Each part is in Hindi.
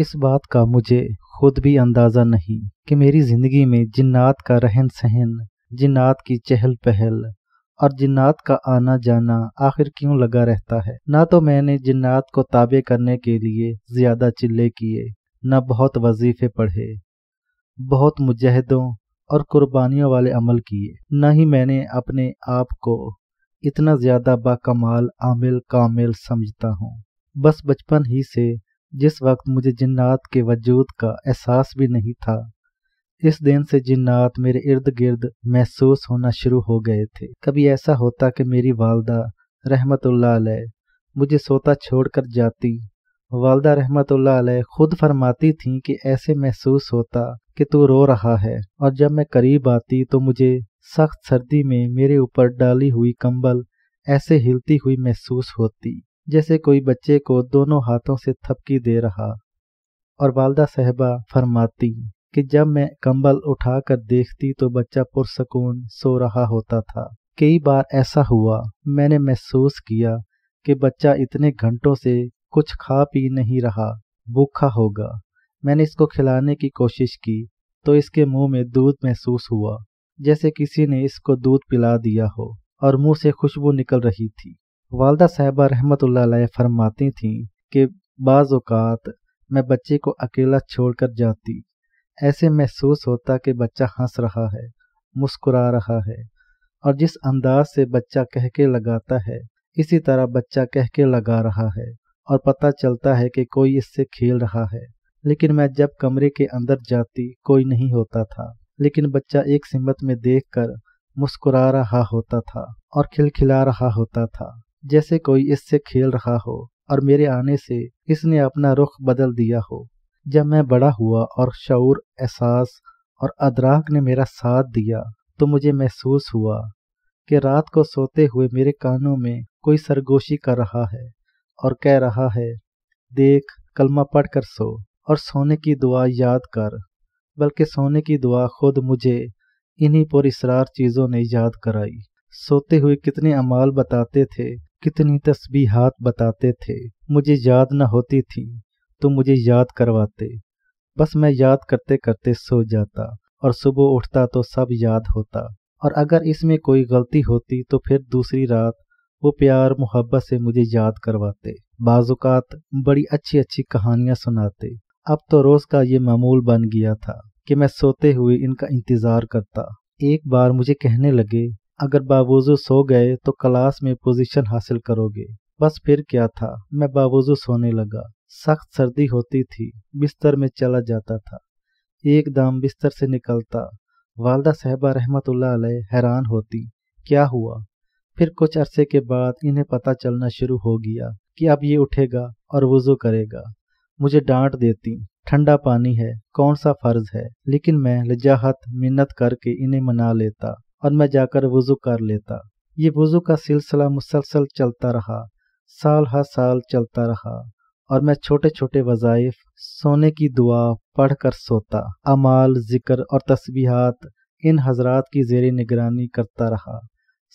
इस बात का मुझे खुद भी अंदाज़ा नहीं कि मेरी ज़िंदगी में जिन्नात का रहन सहन जिन्नात की चहल पहल और जिन्नात का आना जाना आखिर क्यों लगा रहता है ना तो मैंने जिन्नात को ताबे करने के लिए ज़्यादा चिल्ले किए ना बहुत वजीफे पढ़े बहुत मुजहदों और कुर्बानियों वाले अमल किए ना ही मैंने अपने आप को इतना ज़्यादा बाकमाल आमिल कामिल समझता हूँ बस बचपन ही से जिस वक्त मुझे जिन्नात के वजूद का एहसास भी नहीं था इस दिन से जिन्नात मेरे इर्द गिर्द महसूस होना शुरू हो गए थे कभी ऐसा होता कि मेरी वालदा रहमतुल्लाह अलैह मुझे सोता छोड़कर जाती वालदा रहमत खुद फरमाती थीं कि ऐसे महसूस होता कि तू रो रहा है और जब मैं करीब आती तो मुझे सख्त सर्दी में मेरे ऊपर डाली हुई कंबल ऐसे हिलती हुई महसूस होती जैसे कोई बच्चे को दोनों हाथों से थपकी दे रहा और वालदा साहबा फरमाती कि जब मैं कंबल उठाकर देखती तो बच्चा पुरसकून सो रहा होता था कई बार ऐसा हुआ मैंने महसूस किया कि बच्चा इतने घंटों से कुछ खा पी नहीं रहा भूखा होगा मैंने इसको खिलाने की कोशिश की तो इसके मुंह में दूध महसूस हुआ जैसे किसी ने इसको दूध पिला दिया हो और मुंह से खुशबू निकल रही थी वालदा साहबा रहमत फरमाती थीं कि बाज़ात मैं बच्चे को अकेला छोड़कर जाती ऐसे महसूस होता कि बच्चा हंस रहा है मुस्कुरा रहा है और जिस अंदाज से बच्चा कह के लगाता है इसी तरह बच्चा कह के लगा रहा है और पता चलता है कि कोई इससे खेल रहा है लेकिन मैं जब कमरे के अंदर जाती कोई नहीं होता था लेकिन बच्चा एक सिमत में देख कर मुस्कुरा रहा होता था और खिलखिला रहा होता था जैसे कोई इससे खेल रहा हो और मेरे आने से इसने अपना रुख बदल दिया हो जब मैं बड़ा हुआ और शौर एहसास और अदराक ने मेरा साथ दिया तो मुझे महसूस हुआ कि रात को सोते हुए मेरे कानों में कोई सरगोशी कर रहा है और कह रहा है देख कलमा पढ़ कर सो और सोने की दुआ याद कर बल्कि सोने की दुआ खुद मुझे इन्हीं पर इसरार चीज़ों ने याद कराई सोते हुए कितने अमाल बताते थे कितनी तस्बीहात बताते थे मुझे याद न होती थी तो मुझे याद करवाते बस मैं याद करते करते सो जाता और सुबह उठता तो सब याद होता और अगर इसमें कोई गलती होती तो फिर दूसरी रात वो प्यार मोहब्बत से मुझे याद करवाते बाजुकात बड़ी अच्छी अच्छी कहानियाँ सुनाते अब तो रोज़ का ये मामूल बन गया था कि मैं सोते हुए इनका इंतज़ार करता एक बार मुझे कहने लगे अगर बावजू सो गए तो क्लास में पोजीशन हासिल करोगे बस फिर क्या था मैं बावजू सोने लगा सख्त सर्दी होती थी बिस्तर में चला जाता था एक बिस्तर से निकलता वालदा साहबा रहमत हैरान होती क्या हुआ फिर कुछ अरसे के बाद इन्हें पता चलना शुरू हो गया कि अब ये उठेगा और वज़ू करेगा मुझे डांट देती ठंडा पानी है कौन सा फ़र्ज है लेकिन मैं लजाहत मिन्नत करके इन्हें मना लेता और मैं जाकर वज़ू कर लेता ये वज़ू का सिलसिला मुसलसल चलता रहा साल हर साल चलता रहा और मैं छोटे छोटे वज़ाइफ सोने की दुआ पढ़ कर सोता अमाल ज़िक्र और तस्बीहात इन हजरात की जेर निगरानी करता रहा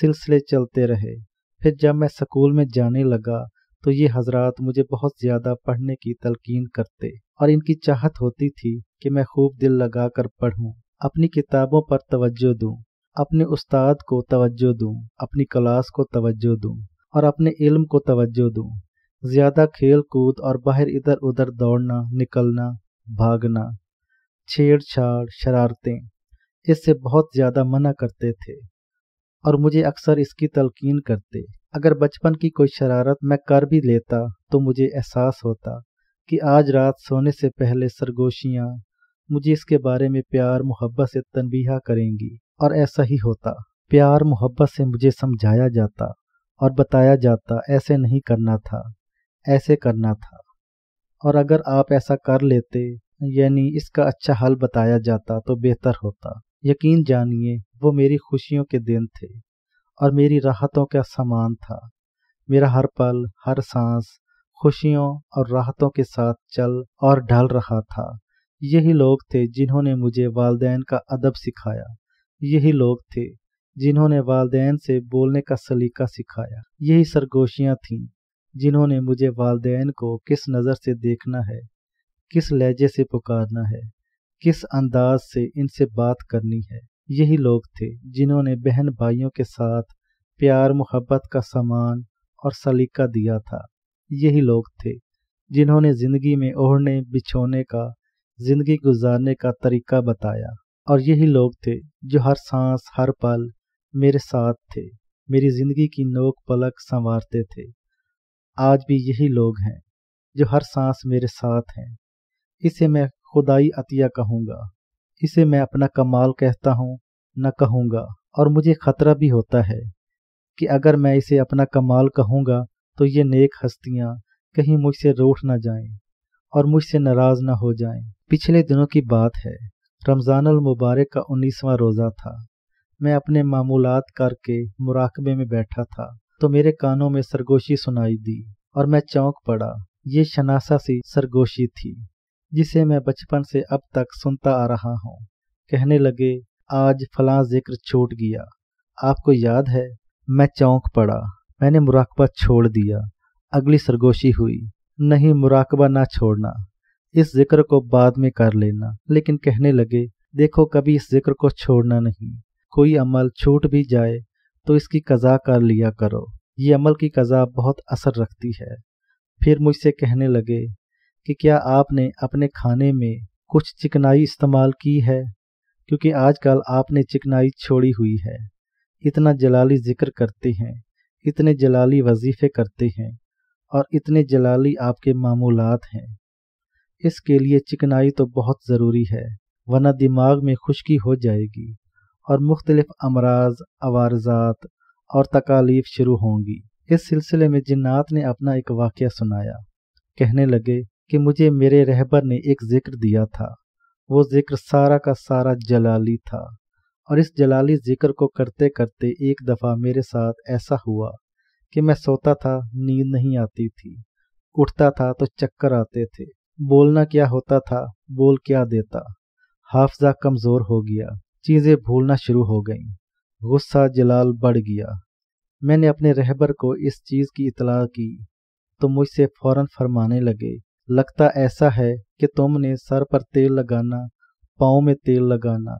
सिलसिले चलते रहे फिर जब मैं स्कूल में जाने लगा तो ये हजरात मुझे बहुत ज़्यादा पढ़ने की तलकीन करते और इनकी चाहत होती थी कि मैं खूब दिल लगा कर पढ़ूँ अपनी किताबों पर तवज्जो दूँ अपने उस्ताद को तवज्जो दूँ अपनी क्लास को तवज्जो दूँ और अपने इल्म को तवज्जो दूँ ज़्यादा खेल कूद और बाहर इधर उधर दौड़ना निकलना भागना छेड़छाड़ शरारतें इससे बहुत ज़्यादा मना करते थे और मुझे अक्सर इसकी तलकीन करते अगर बचपन की कोई शरारत मैं कर भी लेता तो मुझे एहसास होता कि आज रात सोने से पहले सरगोशियाँ मुझे इसके बारे में प्यार मोहब्बत से तनबीहा करेंगी और ऐसा ही होता प्यार मोहब्बत से मुझे समझाया जाता और बताया जाता ऐसे नहीं करना था ऐसे करना था और अगर आप ऐसा कर लेते यानी इसका अच्छा हल बताया जाता तो बेहतर होता यकीन जानिए वो मेरी खुशियों के दिन थे और मेरी राहतों का सामान था मेरा हर पल हर सांस खुशियों और राहतों के साथ चल और ढल रहा था यही लोग थे जिन्होंने मुझे वालदेन का अदब सिखाया यही लोग थे जिन्होंने वालदेन से बोलने का सलीका सिखाया यही सरगोशियाँ थीं जिन्होंने मुझे वालदेन को किस नज़र से देखना है किस लहजे से पुकारना है किस अंदाज से इनसे बात करनी है यही लोग थे जिन्होंने बहन भाइयों के साथ प्यार मोहब्बत का सामान और सलीका दिया था यही लोग थे जिन्होंने ज़िंदगी में ओढ़ने बिछोने का जिंदगी गुजारने का तरीका बताया और यही लोग थे जो हर सांस हर पल मेरे साथ थे मेरी जिंदगी की नोक पलक संवारते थे आज भी यही लोग हैं जो हर सांस मेरे साथ हैं इसे मैं खुदाई अतिया कहूँगा इसे मैं अपना कमाल कहता हूँ न कहूँगा और मुझे ख़तरा भी होता है कि अगर मैं इसे अपना कमाल कहूँगा तो ये नेक हस्तियाँ कहीं मुझसे रूठ ना जाएं और मुझसे नाराज़ ना हो जाएं पिछले दिनों की बात है रमज़ानुल मुबारक का उन्नीसवां रोज़ा था मैं अपने मामूलात करके मुराकबे में बैठा था तो मेरे कानों में सरगोशी सुनाई दी और मैं चौंक पड़ा ये शनासा सी सरगोशी थी जिसे मैं बचपन से अब तक सुनता आ रहा हूँ कहने लगे आज फला जिक्र छूट गया आपको याद है मैं चौंक पड़ा मैंने मुराकबा छोड़ दिया अगली सरगोशी हुई नहीं मुराकबा ना छोड़ना इस जिक्र को बाद में कर लेना लेकिन कहने लगे देखो कभी इस जिक्र को छोड़ना नहीं कोई अमल छूट भी जाए तो इसकी कज़ा कर लिया करो ये अमल की कज़ा बहुत असर रखती है फिर मुझसे कहने लगे कि क्या आपने अपने खाने में कुछ चिकनाई इस्तेमाल की है क्योंकि आजकल आपने चिकनाई छोड़ी हुई है इतना जलाली जिक्र करते हैं इतने जलाली वजीफ़े करते हैं और इतने जलाली आपके मामूलात हैं इसके लिए चिकनाई तो बहुत ज़रूरी है वरना दिमाग में खुशकी हो जाएगी और मुख्तलिफ अमराज अवारजात और तकालीफ शुरू होंगी इस सिलसिले में जिन्नात ने अपना एक वाक़ सुनाया कहने लगे कि मुझे मेरे रहबर ने एक ज़िक्र दिया था वो ज़िक्र सारा का सारा जलाली था और इस जलाली ज़िक्र को करते करते एक दफ़ा मेरे साथ ऐसा हुआ कि मैं सोता था नींद नहीं आती थी उठता था तो चक्कर आते थे बोलना क्या होता था बोल क्या देता हाफजा कमज़ोर हो गया चीज़ें भूलना शुरू हो गईं गुस्सा जलाल बढ़ गया मैंने अपने रहबर को इस चीज़ की इतला की तो मुझसे फौरन फरमाने लगे लगता ऐसा है कि तुमने सर पर तेल लगाना पाँव में तेल लगाना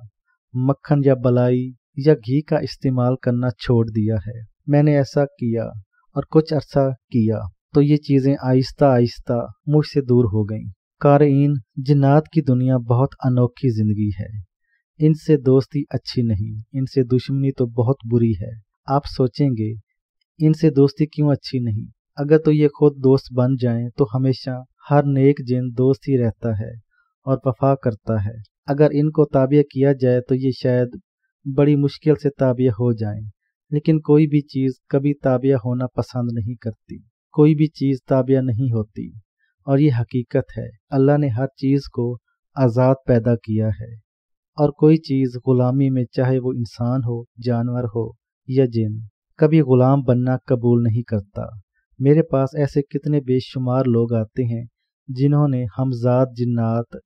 मक्खन या बलाई या घी का इस्तेमाल करना छोड़ दिया है मैंने ऐसा किया और कुछ अरसा किया तो ये चीज़ें आहिस्ता आहिस्ता मुझसे दूर हो गईं कारीन जिन्नात की दुनिया बहुत अनोखी ज़िंदगी है इनसे दोस्ती अच्छी नहीं इनसे दुश्मनी तो बहुत बुरी है आप सोचेंगे इनसे दोस्ती क्यों अच्छी नहीं अगर तो ये खुद दोस्त बन जाएं तो हमेशा हर नेक जिन दोस्त ही रहता है और वफा करता है अगर इनको ताबिया किया जाए तो ये शायद बड़ी मुश्किल से ताबिया हो जाएं लेकिन कोई भी चीज़ कभी ताबिया होना पसंद नहीं करती कोई भी चीज़ ताबिया नहीं होती और ये हकीकत है अल्लाह ने हर चीज़ को आज़ाद पैदा किया है और कोई चीज़ ग़ुलामी में चाहे वो इंसान हो जानवर हो या जिन कभी ग़ुलाम बनना कबूल नहीं करता मेरे पास ऐसे कितने बेशुमार लोग आते हैं जिन्होंने हमजाद जिन्नात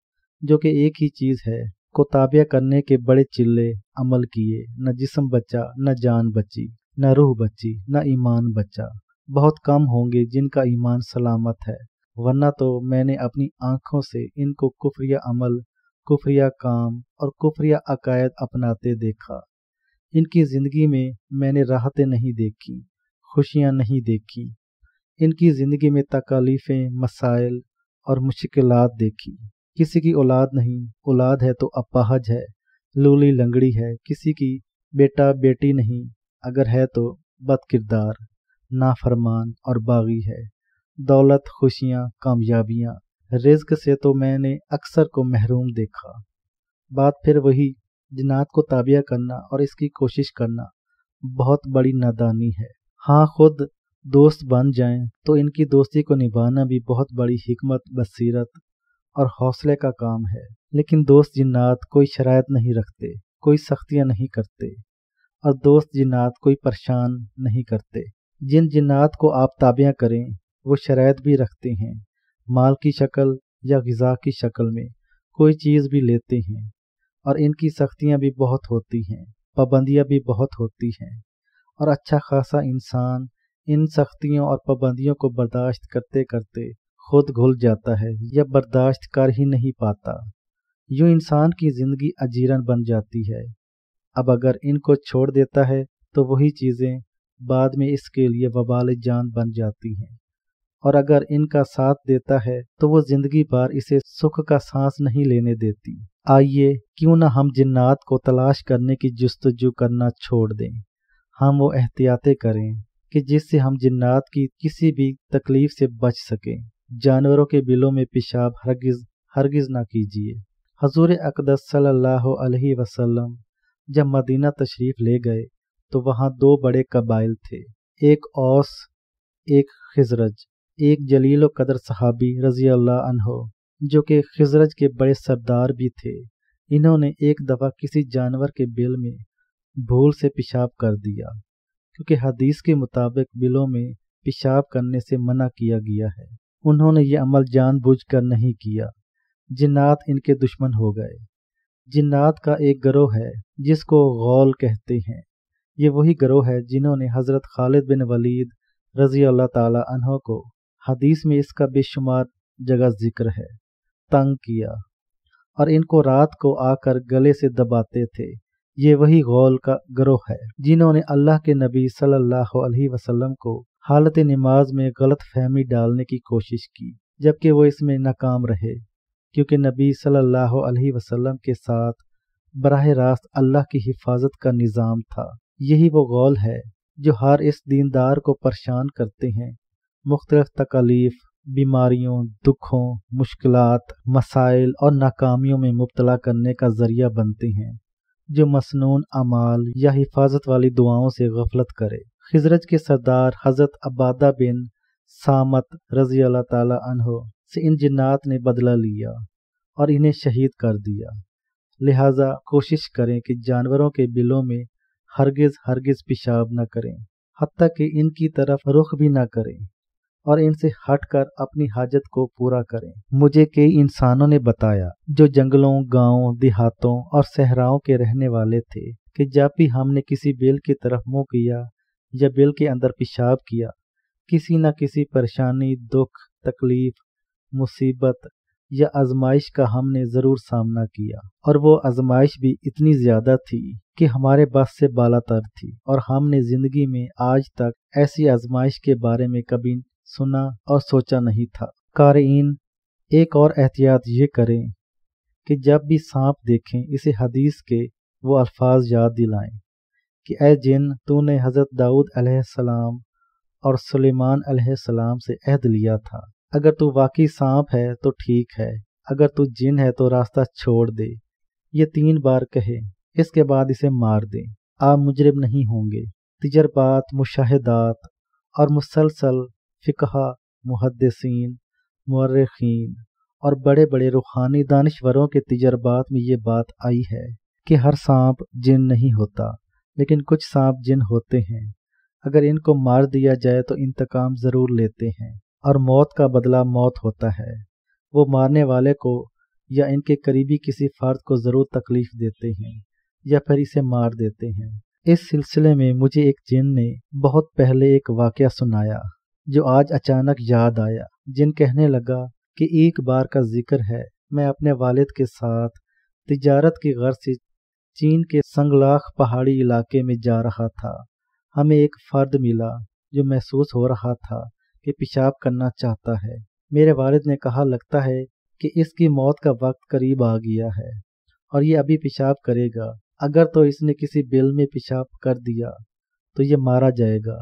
जो कि एक ही चीज़ है को ताबिया करने के बड़े चिल्ले अमल किए न जिसम बचा न जान बची न रूह बची न ईमान बचा बहुत कम होंगे जिनका ईमान सलामत है वरना तो मैंने अपनी आँखों से इनको कुफरिया अमल कुफरिया काम और कुफरिया अकायद अपनाते देखा इनकी ज़िंदगी में मैंने राहतें नहीं देखी खुशियाँ नहीं देखी इनकी ज़िंदगी में तकालीफ़ें मसाइल और मुश्किल देखी किसी की औलाद नहीं औलाद है तो अपाहज है लूली लंगड़ी है किसी की बेटा बेटी नहीं अगर है तो बद किरदार नाफरमान और बागी है दौलत खुशियाँ कामयाबियाँ रिज्क से तो मैंने अक्सर को महरूम देखा बात फिर वही जिनात को ताबिया करना और इसकी कोशिश करना बहुत बड़ी नादानी है हाँ खुद दोस्त बन जाएं तो इनकी दोस्ती को निभाना भी बहुत बड़ी हिकमत बसीरत और हौसले का काम है लेकिन दोस्त जिन्नात कोई शरायत नहीं रखते कोई सख्तियाँ नहीं करते और दोस्त जिन्नात कोई परेशान नहीं करते जिन जिन्नात को आप ताबियाँ करें वो शरात भी रखते हैं माल की शक्ल या गज़ा की शक्ल में कोई चीज़ भी लेते हैं और इनकी सख्तियाँ भी बहुत होती हैं पाबंदियाँ भी बहुत होती हैं और अच्छा खासा इंसान इन सख्तियों और पाबंदियों को बर्दाश्त करते करते खुद घुल जाता है या बर्दाश्त कर ही नहीं पाता यूँ इंसान की ज़िंदगी अजीरन बन जाती है अब अगर इनको छोड़ देता है तो वही चीज़ें बाद में इसके लिए वबाल जान बन जाती हैं और अगर इनका साथ देता है तो वो जिंदगी भर इसे सुख का सांस नहीं लेने देती आइए क्यों ना हम जिन्नात को तलाश करने की जस्तजू करना छोड़ दें हम वो एहतियातें करें कि जिससे हम जिन्नात की किसी भी तकलीफ से बच सकें जानवरों के बिलों में पेशाब हरगिज हरगिज ना कीजिए हजूर अकदस सल्लल्लाहु अलैहि वसल्लम जब मदीना तशरीफ़ ले गए तो वहाँ दो बड़े कबाइल थे एक औस एक खिजरज एक जलील कदर सहाबी रजी अल्लाह अनहो जो कि खजरज के बड़े सरदार भी थे इन्होंने एक दफ़ा किसी जानवर के बिल में भूल से पेशाब कर दिया क्योंकि हदीस के मुताबिक बिलों में पेशाब करने से मना किया गया है उन्होंने ये अमल जानबूझकर नहीं किया जिन्नात इनके दुश्मन हो गए जिन्नात का एक गरोह है जिसको गौल कहते हैं ये वही ग्रोह है जिन्होंने हज़रत खालिद बिन वलीद रजी अल्लाह तहों को हदीस में इसका बेशुमार जगह जिक्र है तंग किया और इनको रात को आकर गले से दबाते थे ये वही गौल का ग्रोह है जिन्होंने अल्लाह के नबी सल्लल्लाहु अलैहि वसल्लम को हालत नमाज में गलत फहमी डालने की कोशिश की जबकि वो इसमें नाकाम रहे क्योंकि नबी सल्लल्लाहु अलैहि वसल्लम के साथ बरह रास्त अल्लाह की हिफाजत का निज़ाम था यही वो गौल है जो हर इस दीनदार को परेशान करते हैं मुख्तलफ तकालीफ बीमारियों दुखों मुश्किल मसाइल और नाकामियों में मुबतला करने का ज़रिया बनते हैं जो मसनून अमाल या हिफाजत वाली दुआओं से गफलत करे खजरज के सरदार हजरत अबादा बिन सामत रजी अल्लाह तहो से इन जिन्नात ने बदला लिया और इन्हें शहीद कर दिया लिहाजा कोशिश करें कि जानवरों के बिलों में हरगिज हरगिज पेशाब ना करें हती कि इनकी तरफ रुख भी ना करें और इनसे हटकर अपनी हाजत को पूरा करें मुझे कई इंसानों ने बताया जो जंगलों गांवों देहातों और सहराओं के रहने वाले थे कि जब भी हमने किसी बेल की तरफ मुंह किया या बेल के अंदर पेशाब किया किसी न किसी परेशानी दुख तकलीफ मुसीबत या आजमाइश का हमने ज़रूर सामना किया और वो आजमाइश भी इतनी ज़्यादा थी कि हमारे बस से बालातर थी और हमने ज़िंदगी में आज तक ऐसी आजमाइश के बारे में कभी सुना और सोचा नहीं था कारीन एक और एहतियात ये करें कि जब भी सांप देखें इसे हदीस के वो अल्फाज याद दिलाएं कि ए जिन तूने हज़रत दाऊद और सलेमान सलाम से अहद लिया था अगर तू वाकई सांप है तो ठीक है अगर तू जिन है तो रास्ता छोड़ दे ये तीन बार कहे इसके बाद इसे मार दे आप मुजरब नहीं होंगे तजर्बात मुशाहदात और मुसलसल फ़िकहा मुहदसिन मर्रखीन और बड़े बड़े रूहानी दानश्वरों के तजर्बात में ये बात आई है कि हर सांप जिन नहीं होता लेकिन कुछ सांप जिन होते हैं अगर इनको मार दिया जाए तो इंतकाम ज़रूर लेते हैं और मौत का बदला मौत होता है वो मारने वाले को या इनके करीबी किसी फर्द को ज़रूर तकलीफ देते हैं या फिर इसे मार देते हैं इस सिलसिले में मुझे एक जिन ने बहुत पहले एक वाक़ सुनाया जो आज अचानक याद आया जिन कहने लगा कि एक बार का जिक्र है मैं अपने वालिद के साथ तिजारत की गर्ज से चीन के संगलाख पहाड़ी इलाके में जा रहा था हमें एक फ़र्द मिला जो महसूस हो रहा था कि पेशाब करना चाहता है मेरे वालिद ने कहा लगता है कि इसकी मौत का वक्त करीब आ गया है और ये अभी पेशाब करेगा अगर तो इसने किसी बिल में पेशाब कर दिया तो ये मारा जाएगा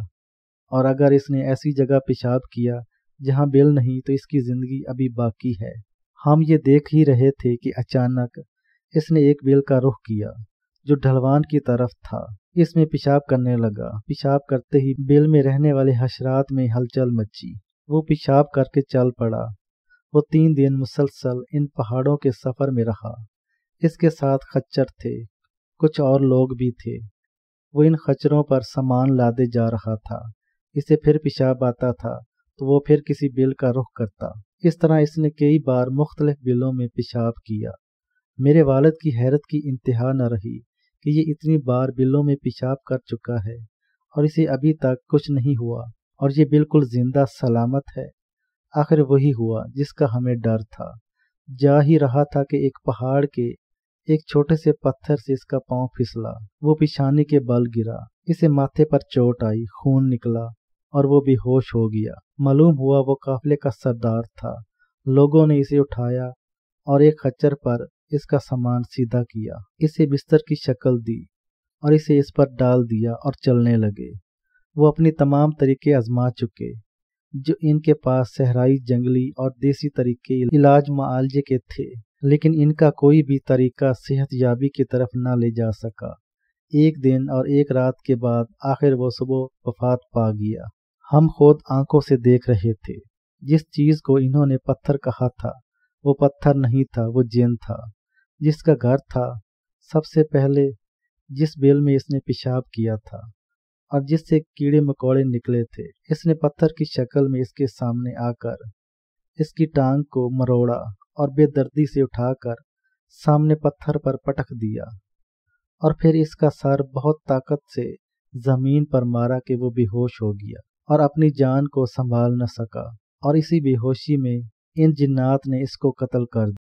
और अगर इसने ऐसी जगह पेशाब किया जहाँ बिल नहीं तो इसकी ज़िंदगी अभी बाकी है हम ये देख ही रहे थे कि अचानक इसने एक बिल का रुख किया जो ढलवान की तरफ था इसमें पेशाब करने लगा पेशाब करते ही बेल में रहने वाले हशरात में हलचल मची वो पेशाब करके चल पड़ा वो तीन दिन मुसलसल इन पहाड़ों के सफ़र में रहा इसके साथ खच्चर थे कुछ और लोग भी थे वो इन खच्चरों पर सामान लादे जा रहा था इसे फिर पेशाब आता था तो वो फिर किसी बिल का रुख करता इस तरह इसने कई बार मुख्तलिफ बिलों में पेशाब किया मेरे वालद की हैरत की इंतहा न रही कि ये इतनी बार बिलों में पेशाब कर चुका है और इसे अभी तक कुछ नहीं हुआ और ये बिल्कुल जिंदा सलामत है आखिर वही हुआ जिसका हमें डर था जा ही रहा था कि एक पहाड़ के एक छोटे से पत्थर से इसका पांव फिसला वो पिछाने के बल गिरा इसे माथे पर चोट आई खून निकला और वो बेहोश हो गया मालूम हुआ वो काफले का सरदार था लोगों ने इसे उठाया और एक खच्चर पर इसका सामान सीधा किया इसे बिस्तर की शक्ल दी और इसे इस पर डाल दिया और चलने लगे वो अपनी तमाम तरीके आजमा चुके जो इनके पास सहराई जंगली और देसी तरीके इलाज मालजे के थे लेकिन इनका कोई भी तरीका सेहत याबी की तरफ ना ले जा सका एक दिन और एक रात के बाद आखिर वो सुबह वफात पा गया हम खुद आंखों से देख रहे थे जिस चीज को इन्होंने पत्थर कहा था वो पत्थर नहीं था वो जैन था जिसका घर था सबसे पहले जिस बेल में इसने पेशाब किया था और जिससे कीड़े मकोड़े निकले थे इसने पत्थर की शक्ल में इसके सामने आकर इसकी टांग को मरोड़ा और बेदर्दी से उठाकर सामने पत्थर पर पटक दिया और फिर इसका सर बहुत ताकत से जमीन पर मारा कि वो बेहोश हो गया और अपनी जान को संभाल न सका और इसी बेहोशी में इन जिन्नात ने इसको कत्ल कर